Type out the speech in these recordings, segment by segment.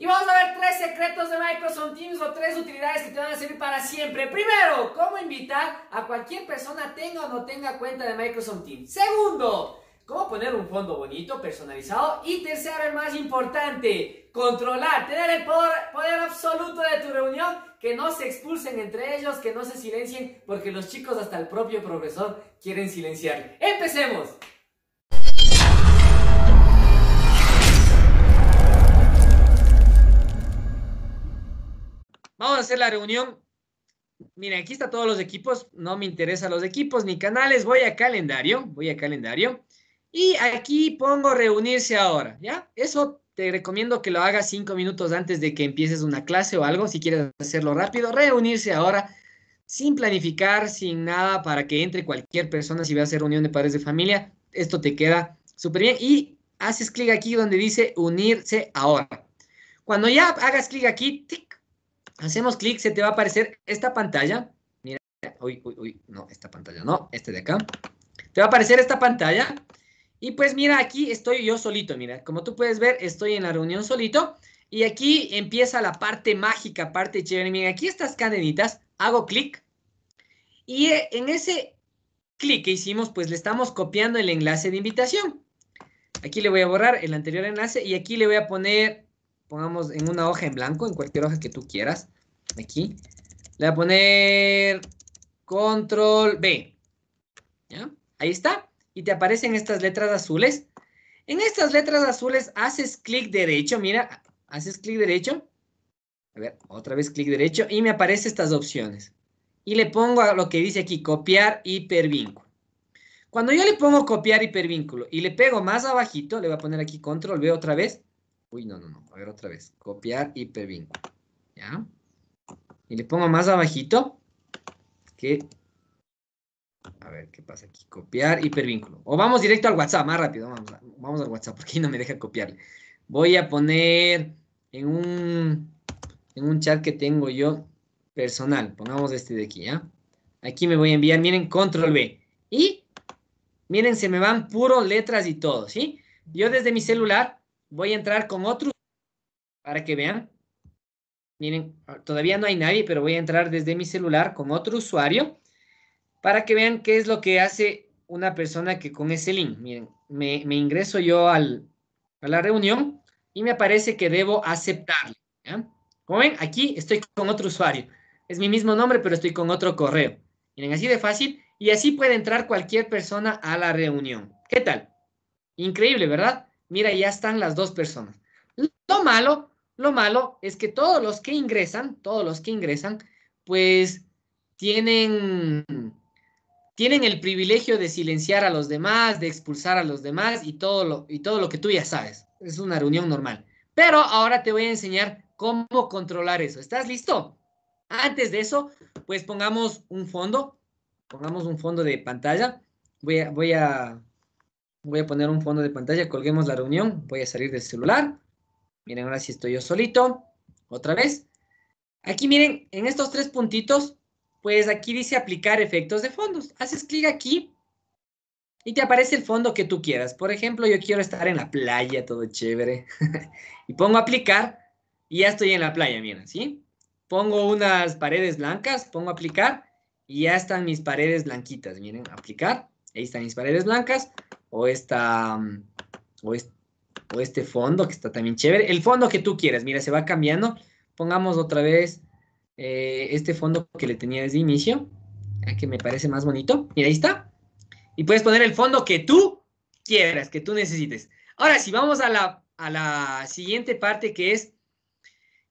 Y vamos a ver tres secretos de Microsoft Teams o tres utilidades que te van a servir para siempre. Primero, cómo invitar a cualquier persona tenga o no tenga cuenta de Microsoft Teams. Segundo, cómo poner un fondo bonito, personalizado. Y tercero, el más importante, controlar, tener el poder, absoluto de tu reunión, que no se expulsen entre ellos, que no se silencien, porque los chicos hasta el propio profesor quieren silenciar. ¡Empecemos! Vamos a hacer la reunión. Mira, aquí están todos los equipos. No me interesan los equipos ni canales. Voy a calendario. Voy a calendario. Y aquí pongo reunirse ahora. ¿Ya? Eso te recomiendo que lo hagas cinco minutos antes de que empieces una clase o algo. Si quieres hacerlo rápido, reunirse ahora sin planificar, sin nada, para que entre cualquier persona si va a hacer reunión de padres de familia. Esto te queda súper bien. Y haces clic aquí donde dice unirse ahora. Cuando ya hagas clic aquí, tic, hacemos clic, se te va a aparecer esta pantalla. Mira, uy, uy, uy, no, esta pantalla no, este de acá. Te va a aparecer esta pantalla. Y pues mira, aquí estoy yo solito, mira. Como tú puedes ver, estoy en la reunión solito. Y aquí empieza la parte mágica, parte chévere. Mira, aquí estas cadenitas, hago clic. Y eh, en ese clic que hicimos, pues le estamos copiando el enlace de invitación. Aquí le voy a borrar el anterior enlace y aquí le voy a poner pongamos en una hoja en blanco, en cualquier hoja que tú quieras, aquí, le voy a poner control B. ¿Ya? Ahí está. Y te aparecen estas letras azules. En estas letras azules haces clic derecho, mira, haces clic derecho. A ver, otra vez clic derecho y me aparecen estas opciones. Y le pongo a lo que dice aquí, copiar hipervínculo. Cuando yo le pongo copiar hipervínculo y le pego más abajito, le voy a poner aquí control B otra vez, Uy, no, no, no. A ver otra vez. Copiar hipervínculo. ¿Ya? Y le pongo más abajito que... A ver, ¿qué pasa aquí? Copiar hipervínculo. O vamos directo al WhatsApp, más rápido. Vamos, vamos al WhatsApp, porque ahí no me deja copiarle. Voy a poner en un, en un chat que tengo yo personal. Pongamos este de aquí, ¿ya? Aquí me voy a enviar, miren, control B. Y, miren, se me van puro letras y todo, ¿sí? Yo desde mi celular Voy a entrar con otro para que vean. Miren, todavía no hay nadie, pero voy a entrar desde mi celular con otro usuario para que vean qué es lo que hace una persona que con ese link. Miren, me, ingreso yo a la reunión y me aparece que debo aceptarle. Como ven, aquí estoy con otro usuario. Es mi mismo nombre, pero estoy con otro correo. Miren, así de fácil. Y así puede entrar cualquier persona a la reunión. ¿Qué tal? Increíble, ¿verdad? mira, ya están las dos personas. Lo malo, lo malo es que todos los que ingresan, todos los que ingresan, pues tienen, tienen el privilegio de silenciar a los demás, de expulsar a los demás y todo lo, y todo lo que tú ya sabes. Es una reunión normal. Pero ahora te voy a enseñar cómo controlar eso. ¿Estás listo? Antes de eso, pues pongamos un fondo, pongamos un fondo de pantalla. Voy voy a voy a poner un fondo de pantalla, colguemos la reunión, voy a salir del celular. Miren, ahora sí estoy yo solito, otra vez. Aquí miren, en estos tres puntitos, pues aquí dice aplicar efectos de fondos. Haces clic aquí y te aparece el fondo que tú quieras. Por ejemplo, yo quiero estar en la playa, todo chévere. y pongo aplicar y ya estoy en la playa, miren, ¿sí? Pongo unas paredes blancas, pongo aplicar y ya están mis paredes blanquitas. Miren, aplicar, ahí están mis paredes blancas o esta o este, fondo que está también chévere. El fondo que tú quieras, mira, se va cambiando. Pongamos otra vez eh, este fondo que le tenía desde inicio, ah, que me parece más bonito. Mira, ahí está. Y puedes poner el fondo que tú quieras, que tú necesites. Ahora sí, vamos a la, siguiente parte que es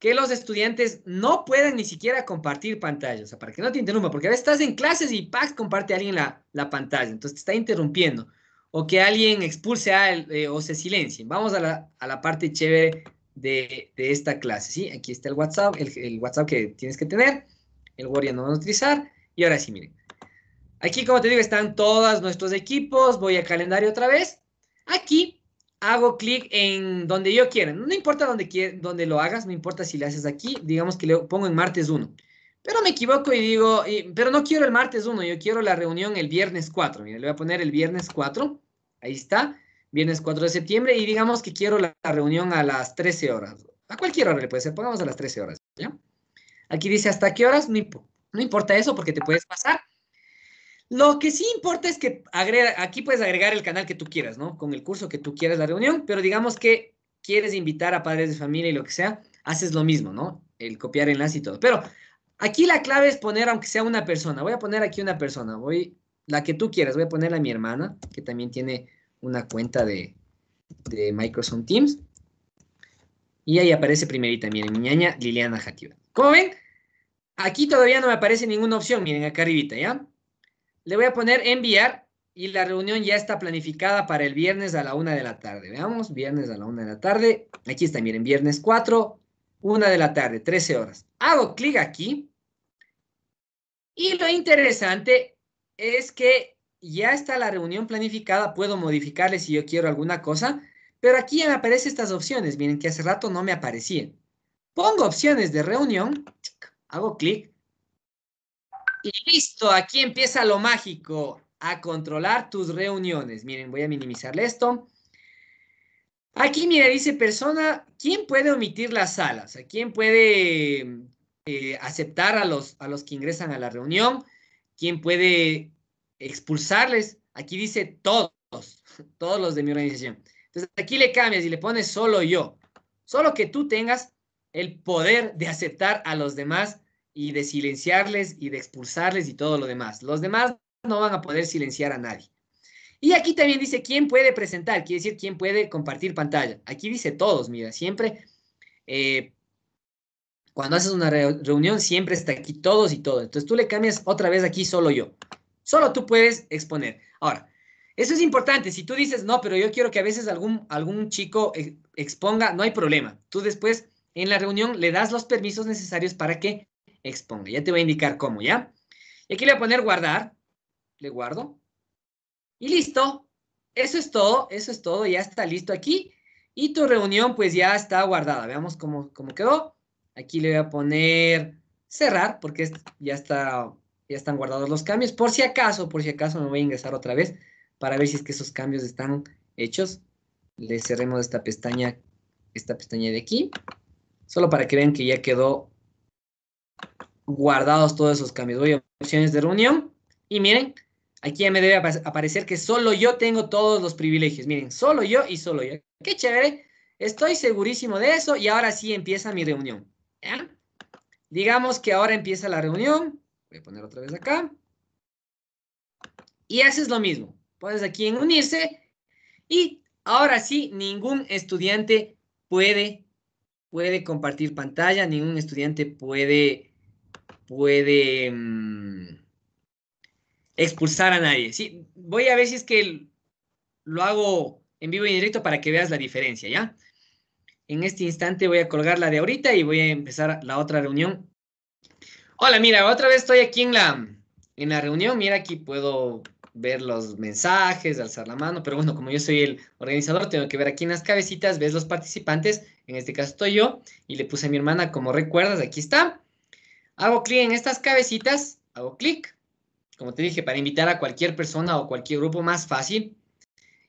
que los estudiantes no pueden ni siquiera compartir pantalla. O sea, para que no te interrumpa, porque a veces estás en clases y Pax comparte alguien la, la pantalla, entonces te está interrumpiendo o que alguien expulse a él, eh, o se silencie. Vamos a la, a la parte chévere de, de, esta clase, ¿sí? Aquí está el WhatsApp, el, el WhatsApp que tienes que tener, el Word no va a utilizar, y ahora sí, miren. Aquí, como te digo, están todos nuestros equipos, voy a calendario otra vez. Aquí hago clic en donde yo quiera, no importa donde, donde lo hagas, no importa si le haces aquí, digamos que le pongo en martes 1. Pero me equivoco y digo, pero no quiero el martes 1, yo quiero la reunión el viernes 4. Mira, le voy a poner el viernes 4. Ahí está, viernes 4 de septiembre. Y digamos que quiero la, reunión a las 13 horas. A cualquier hora le puede ser, pongamos a las 13 horas. ¿ya? Aquí dice, ¿hasta qué horas? No, importa eso porque te puedes pasar. Lo que sí importa es que agrega, aquí puedes agregar el canal que tú quieras, ¿no? Con el curso que tú quieras la reunión, pero digamos que quieres invitar a padres de familia y lo que sea, haces lo mismo, ¿no? El copiar enlace y todo. Pero Aquí la clave es poner, aunque sea una persona, voy a poner aquí una persona, voy, la que tú quieras, voy a poner a mi hermana, que también tiene una cuenta de, de Microsoft Teams. Y ahí aparece primerita, miren, mi ñaña Liliana Jativa. ¿Cómo ven, aquí todavía no me aparece ninguna opción, miren, acá arribita, ¿ya? Le voy a poner enviar y la reunión ya está planificada para el viernes a la una de la tarde. Veamos, viernes a la una de la tarde. Aquí está, miren, viernes 4, una de la tarde, 13 horas. Hago clic aquí. Y lo interesante es que ya está la reunión planificada. Puedo modificarle si yo quiero alguna cosa. Pero aquí ya me aparecen estas opciones. Miren que hace rato no me aparecían. Pongo opciones de reunión. Hago clic. Y listo, aquí empieza lo mágico. A controlar tus reuniones. Miren, voy a minimizarle esto. Aquí, mira, dice persona, ¿quién puede omitir las salas? ¿Quién puede eh, aceptar a los, a los que ingresan a la reunión? ¿Quién puede expulsarles? Aquí dice todos, todos los de mi organización. Entonces, aquí le cambias y le pones solo yo. Solo que tú tengas el poder de aceptar a los demás y de silenciarles y de expulsarles y todo lo demás. Los demás no van a poder silenciar a nadie. Y aquí también dice quién puede presentar, quiere decir quién puede compartir pantalla. Aquí dice todos, mira, siempre eh, cuando haces una reunión siempre está aquí todos y todo. Entonces tú le cambias otra vez aquí solo yo. Solo tú puedes exponer. Ahora, eso es importante. Si tú dices, no, pero yo quiero que a veces algún, algún chico e-, exponga, no hay problema. Tú después en la reunión le das los permisos necesarios para que exponga. Ya te voy a indicar cómo, ¿ya? Y aquí le voy a poner guardar. Le guardo. Y listo, eso es todo, eso es todo, ya está listo aquí. Y tu reunión pues ya está guardada. Veamos cómo, quedó. Aquí le voy a poner cerrar porque ya, está, ya están guardados los cambios. Por si acaso, por si acaso me voy a ingresar otra vez para ver si es que esos cambios están hechos. Le cerremos esta pestaña, esta pestaña de aquí. Solo para que vean que ya quedó guardados todos esos cambios. Voy a opciones de reunión y miren, Aquí ya me debe aparecer que solo yo tengo todos los privilegios. Miren, solo yo y solo yo. Qué chévere. Estoy segurísimo de eso y ahora sí empieza mi reunión. Digamos que ahora empieza la reunión. Voy a poner otra vez acá. Y haces lo mismo. Pones aquí en unirse y ahora sí ningún estudiante puede, puede compartir pantalla, ningún estudiante puede, puede... Mm, expulsar a nadie. Sí, voy a ver si es que lo hago en vivo y en directo para que veas la diferencia, ¿ya? En este instante voy a colgar la de ahorita y voy a empezar la otra reunión. Hola, mira, otra vez estoy aquí en la, en la reunión. Mira, aquí puedo ver los mensajes, alzar la mano, pero bueno, como yo soy el organizador, tengo que ver aquí en las cabecitas, ves los participantes, en este caso estoy yo, y le puse a mi hermana, como recuerdas, aquí está. Hago clic en estas cabecitas, hago clic, como te dije, para invitar a cualquier persona o cualquier grupo más fácil.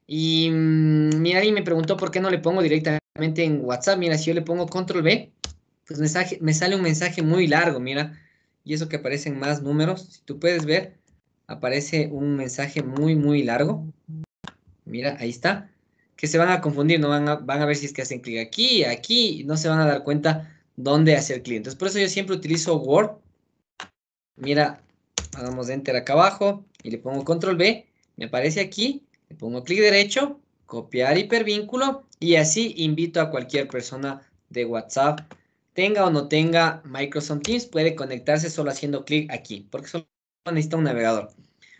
Y mm, mira, y me preguntó por qué no le pongo directamente en WhatsApp. Mira, si yo le pongo control B, pues mensaje, me sale un mensaje muy largo, mira. Y eso que aparecen más números, si tú puedes ver, aparece un mensaje muy, muy largo. Mira, ahí está. Que se van a confundir, no van a, ver si es que hacen clic aquí, aquí, no se van a dar cuenta dónde hacer clientes. por eso yo siempre utilizo Word. Mira, hagamos enter acá abajo y le pongo control B, me aparece aquí, le pongo clic derecho, copiar hipervínculo y así invito a cualquier persona de WhatsApp, tenga o no tenga Microsoft Teams, puede conectarse solo haciendo clic aquí, porque solo necesita un navegador.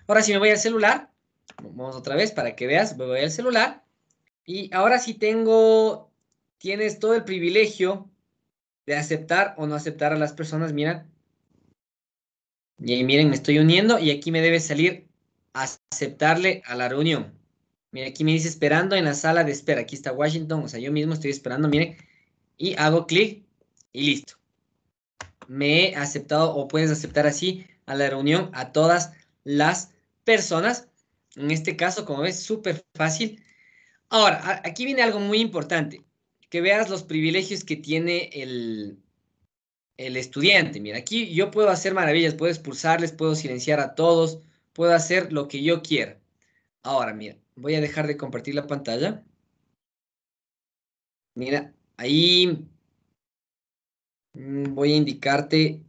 Ahora si me voy al celular, vamos otra vez para que veas, me voy al celular y ahora si tengo, tienes todo el privilegio de aceptar o no aceptar a las personas, mira, y ahí miren, me estoy uniendo y aquí me debe salir a aceptarle a la reunión. Mira, aquí me dice esperando en la sala de espera. Aquí está Washington, o sea, yo mismo estoy esperando, miren. Y hago clic y listo. Me he aceptado o puedes aceptar así a la reunión a todas las personas. En este caso, como ves, súper fácil. Ahora, aquí viene algo muy importante. Que veas los privilegios que tiene el, el estudiante. Mira, aquí yo puedo hacer maravillas, puedo expulsarles, puedo silenciar a todos, puedo hacer lo que yo quiera. Ahora, mira, voy a dejar de compartir la pantalla. Mira, ahí mm, voy a indicarte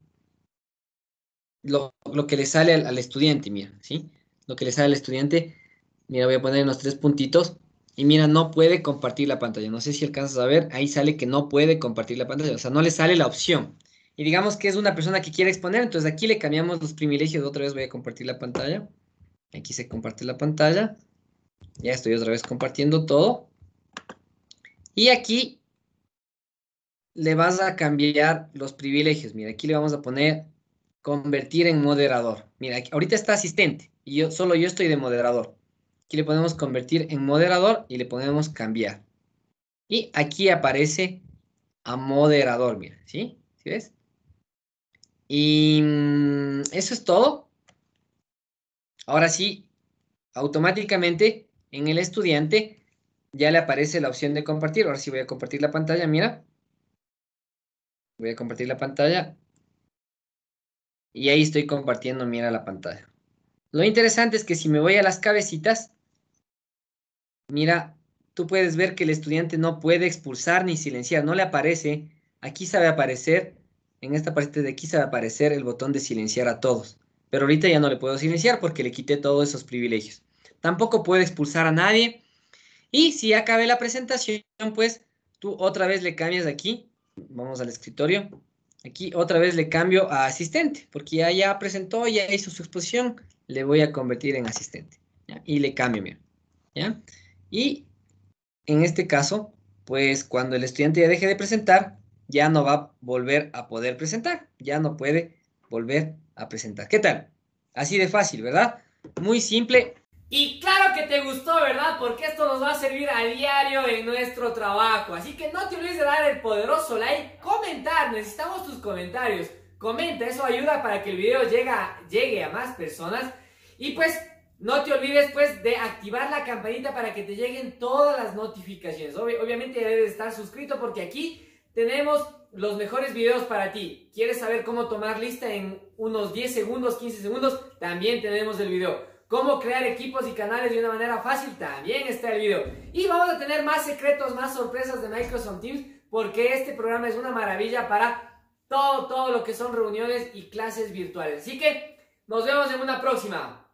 lo, que le sale al, estudiante, mira, ¿sí? Lo que le sale al estudiante. Mira, voy a poner unos los tres puntitos. Y mira, no puede compartir la pantalla. No sé si alcanzas a ver. Ahí sale que no puede compartir la pantalla. O sea, no le sale la opción y digamos que es una persona que quiere exponer, entonces aquí le cambiamos los privilegios. Otra vez voy a compartir la pantalla. Aquí se comparte la pantalla. Ya estoy otra vez compartiendo todo. Y aquí le vas a cambiar los privilegios. Mira, aquí le vamos a poner convertir en moderador. Mira, ahorita está asistente y yo solo yo estoy de moderador. Aquí le ponemos convertir en moderador y le ponemos cambiar. Y aquí aparece a moderador, mira, ¿sí? ¿Sí ves? Y mm, eso es todo. Ahora sí, automáticamente en el estudiante ya le aparece la opción de compartir. Ahora sí voy a compartir la pantalla, mira. Voy a compartir la pantalla. Y ahí estoy compartiendo, mira la pantalla. Lo interesante es que si me voy a las cabecitas, mira, tú puedes ver que el estudiante no puede expulsar ni silenciar, no le aparece. Aquí sabe aparecer en esta parte de aquí se va a aparecer el botón de silenciar a todos. Pero ahorita ya no le puedo silenciar porque le quité todos esos privilegios. Tampoco puede expulsar a nadie. Y si acabe la presentación, pues tú otra vez le cambias aquí. Vamos al escritorio. Aquí otra vez le cambio a asistente, porque ya, ya presentó, ya hizo su exposición. Le voy a convertir en asistente. Y le cambio, mira. ¿ya? Y en este caso, pues cuando el estudiante ya deje de presentar, ya no va a volver a poder presentar, ya no puede volver a presentar. ¿Qué tal? Así de fácil, ¿verdad? Muy simple. Y claro que te gustó, ¿verdad? Porque esto nos va a servir a diario en nuestro trabajo. Así que no te olvides de dar el poderoso like, comentar, necesitamos tus comentarios. Comenta, eso ayuda para que el video llegue a más personas. Y pues no te olvides pues de activar la campanita para que te lleguen todas las notificaciones. obviamente debes estar suscrito porque aquí tenemos los mejores videos para ti. ¿Quieres saber cómo tomar lista en unos 10 segundos, 15 segundos? También tenemos el video. Cómo crear equipos y canales de una manera fácil, también está el video. Y vamos a tener más secretos, más sorpresas de Microsoft Teams, porque este programa es una maravilla para todo, todo lo que son reuniones y clases virtuales. Así que nos vemos en una próxima.